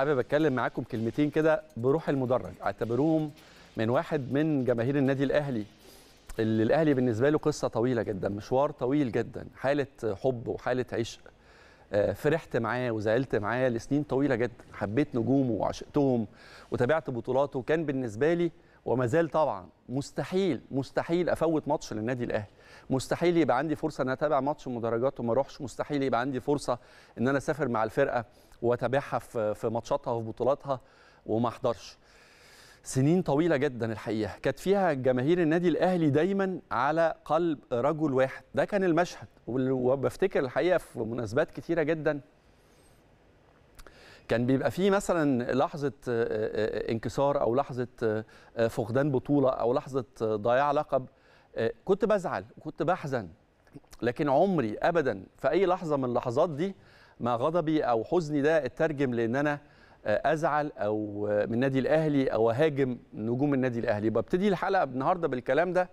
حابب اتكلم معاكم كلمتين كده بروح المدرج اعتبروهم من واحد من جماهير النادي الاهلي اللي الاهلي بالنسبه له قصه طويله جدا مشوار طويل جدا حاله حب وحاله عشق آه، فرحت معاه وزعلت معاه لسنين طويله جدا حبيت نجومه وعشقتهم وتابعت بطولاته كان بالنسبه لي وما زال طبعا مستحيل مستحيل افوت ماتش للنادي الاهلي مستحيل يبقى عندي فرصه ان اتابع ماتش مدرجات وما اروحش مستحيل يبقى عندي فرصه ان انا اسافر مع الفرقه واتابعها في ماتشاتها وفي بطولاتها وما احضرش سنين طويله جدا الحقيقه كانت فيها جماهير النادي الاهلي دايما على قلب رجل واحد ده كان المشهد وبفتكر الحقيقه في مناسبات كثيره جدا كان بيبقى فيه مثلا لحظه آه، آه، آه، انكسار او لحظه فقدان بطوله او لحظه ضياع لقب كنت بزعل وكنت بحزن لكن عمري ابدا في اي لحظه من اللحظات دي ما غضبي او حزني ده اترجم لان انا ازعل او من النادي الاهلي او اهاجم نجوم النادي الاهلي ببتدي الحلقه النهارده بالكلام ده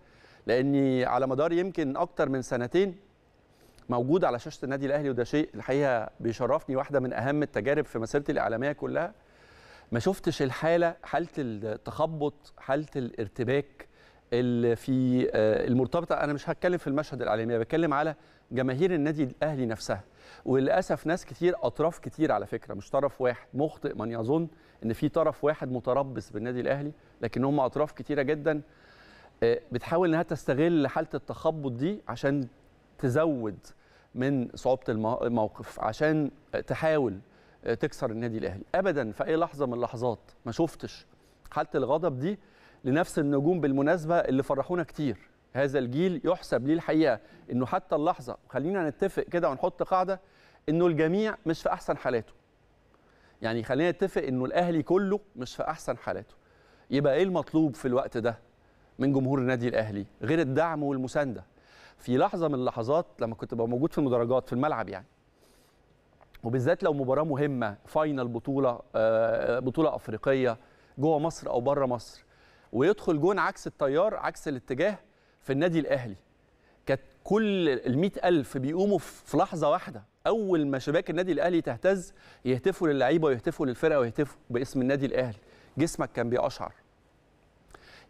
لاني على مدار يمكن اكتر من سنتين موجود على شاشه النادي الاهلي وده شيء الحقيقه بيشرفني واحده من اهم التجارب في مسيرتي الاعلاميه كلها ما شفتش الحاله حاله التخبط حاله الارتباك اللي في آه، المرتبطه انا مش هتكلم في المشهد الاعلامي بتكلم على جماهير النادي الاهلي نفسها وللاسف ناس كتير اطراف كتير على فكره مش طرف واحد مخطئ من يظن ان في طرف واحد متربص بالنادي الاهلي لكن هم اطراف كتيره جدا آه، بتحاول انها تستغل حاله التخبط دي عشان تزود من صعوبه الموقف عشان تحاول تكسر النادي الاهلي ابدا في اي لحظه من اللحظات ما شفتش حاله الغضب دي لنفس النجوم بالمناسبه اللي فرحونا كتير هذا الجيل يحسب ليه الحقيقه انه حتى اللحظه خلينا نتفق كده ونحط قاعده انه الجميع مش في احسن حالاته يعني خلينا نتفق انه الاهلي كله مش في احسن حالاته يبقى ايه المطلوب في الوقت ده من جمهور النادي الاهلي غير الدعم والمسانده في لحظه من اللحظات لما كنت ببقى موجود في المدرجات في الملعب يعني وبالذات لو مباراه مهمه فاينل بطوله آه، بطوله افريقيه جوه مصر او بره مصر ويدخل جون عكس التيار عكس الاتجاه في النادي الاهلي كانت كل ال ألف بيقوموا في لحظه واحده اول ما شباك النادي الاهلي تهتز يهتفوا للعيبه ويهتفوا للفرقه ويهتفوا باسم النادي الاهلي جسمك كان بيقشعر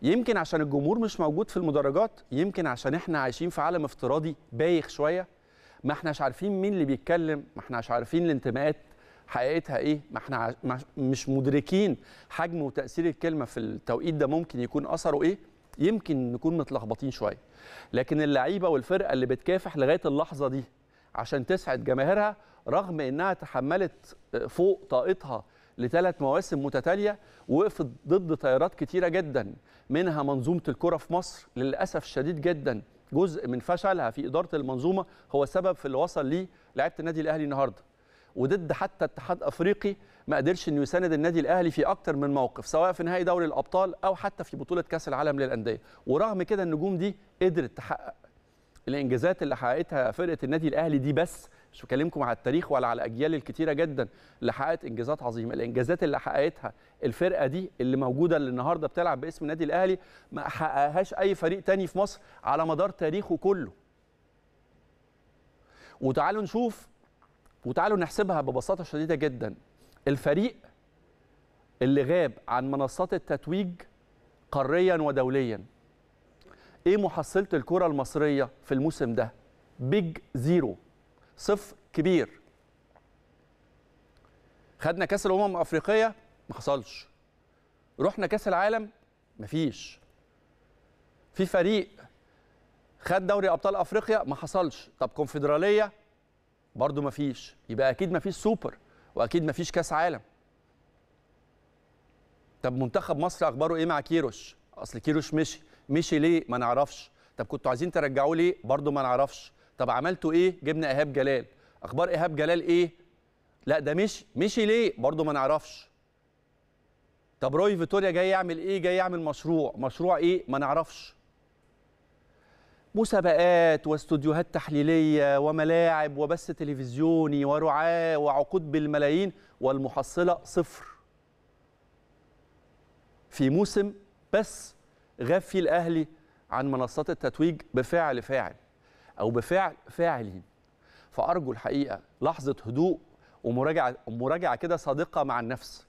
يمكن عشان الجمهور مش موجود في المدرجات يمكن عشان احنا عايشين في عالم افتراضي بايخ شويه ما احناش عارفين مين اللي بيتكلم ما احناش عارفين الانتماءات حقيقتها ايه ما احنا مش مدركين حجم وتاثير الكلمه في التوقيت ده ممكن يكون اثره ايه يمكن نكون متلخبطين شويه لكن اللعيبه والفرقه اللي بتكافح لغايه اللحظه دي عشان تسعد جماهيرها رغم انها تحملت آه، فوق طاقتها لثلاث مواسم متتاليه وقفت ضد تيارات كتيره جدا منها منظومه الكره في مصر للاسف شديد جدا جزء من فشلها في اداره المنظومه هو سبب في اللي وصل ليه لعيبه النادي الاهلي النهارده وضد حتى اتحاد افريقي ما قدرش انه يساند النادي الاهلي في اكتر من موقف سواء في نهائي دوري الابطال او حتى في بطوله كاس العالم للانديه ورغم كده النجوم دي قدرت تحقق الانجازات اللي حققتها فرقه النادي الاهلي دي بس مش بكلمكم على التاريخ ولا على الاجيال الكتيره جدا اللي حققت انجازات عظيمه الانجازات اللي حققتها الفرقه دي اللي موجوده اللي النهارده بتلعب باسم النادي الاهلي ما حققهاش اي فريق تاني في مصر على مدار تاريخه كله وتعالوا نشوف وتعالوا نحسبها ببساطه شديده جدا الفريق اللي غاب عن منصات التتويج قاريا ودوليا ايه محصله الكره المصريه في الموسم ده بيج زيرو صفر كبير خدنا كاس الامم الافريقيه ما حصلش رحنا كاس العالم مفيش في فريق خد دوري ابطال افريقيا ما حصلش طب كونفدراليه برضو مفيش يبقى اكيد مفيش سوبر واكيد مفيش كاس عالم طب منتخب مصر اخباره ايه مع كيروش اصل كيروش مشي مشي ليه ما نعرفش طب كنتوا عايزين ترجعوه ليه برضو ما نعرفش طب عملتوا ايه جبنا ايهاب جلال اخبار ايهاب جلال ايه لا ده مشي مشي ليه برضه ما نعرفش طب روي فيتوريا جاي يعمل ايه جاي يعمل مشروع مشروع ايه ما نعرفش مسابقات واستوديوهات تحليليه وملاعب وبث تلفزيوني ورعاه وعقود بالملايين والمحصله صفر في موسم بس غاب فيه الاهلي عن منصات التتويج بفعل فاعل او بفعل فاعلين فارجو الحقيقه لحظه هدوء ومراجعه مراجعه كده صادقه مع النفس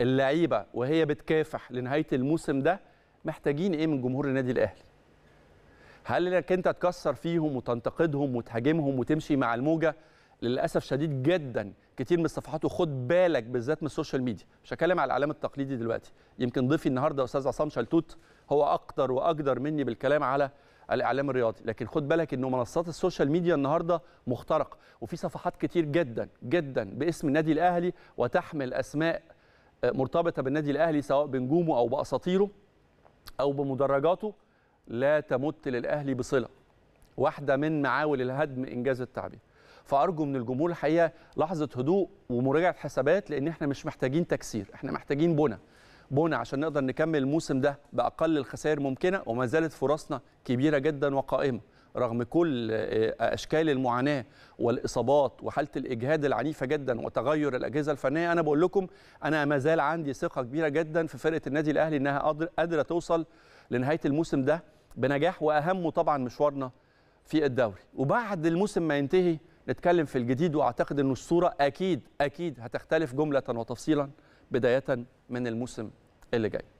اللعيبه وهي بتكافح لنهايه الموسم ده محتاجين ايه من جمهور النادي الاهلي هل انك انت تكسر فيهم وتنتقدهم وتهاجمهم وتمشي مع الموجه للاسف شديد جدا كتير من الصفحات وخد بالك بالذات من السوشيال ميديا مش هتكلم على الاعلام التقليدي دلوقتي يمكن ضيفي النهارده استاذ عصام شلتوت هو اكتر واجدر مني بالكلام على الاعلام الرياضي لكن خد بالك انه منصات السوشيال ميديا النهارده مخترقه وفي صفحات كتير جدا جدا باسم النادي الاهلي وتحمل اسماء آه، مرتبطه بالنادي الاهلي سواء بنجومه او باساطيره او بمدرجاته لا تمت للاهلي بصله واحده من معاول الهدم انجاز التعبير فارجو من الجمهور الحقيقه لحظه هدوء ومراجعه حسابات لان احنا مش محتاجين تكسير احنا محتاجين بنى بونا عشان نقدر نكمل الموسم ده باقل الخسائر ممكنه وما زالت فرصنا كبيره جدا وقائمه رغم كل آه، اشكال المعاناه والاصابات وحاله الاجهاد العنيفه جدا وتغير الاجهزه الفنيه انا بقول لكم انا ما زال عندي ثقه كبيره جدا في فرقه النادي الاهلي انها قادره توصل لنهايه الموسم ده بنجاح واهمه طبعا مشوارنا في الدوري وبعد الموسم ما ينتهي نتكلم في الجديد واعتقد ان الصوره اكيد اكيد هتختلف جمله وتفصيلا بدايه من الموسم اللي جاي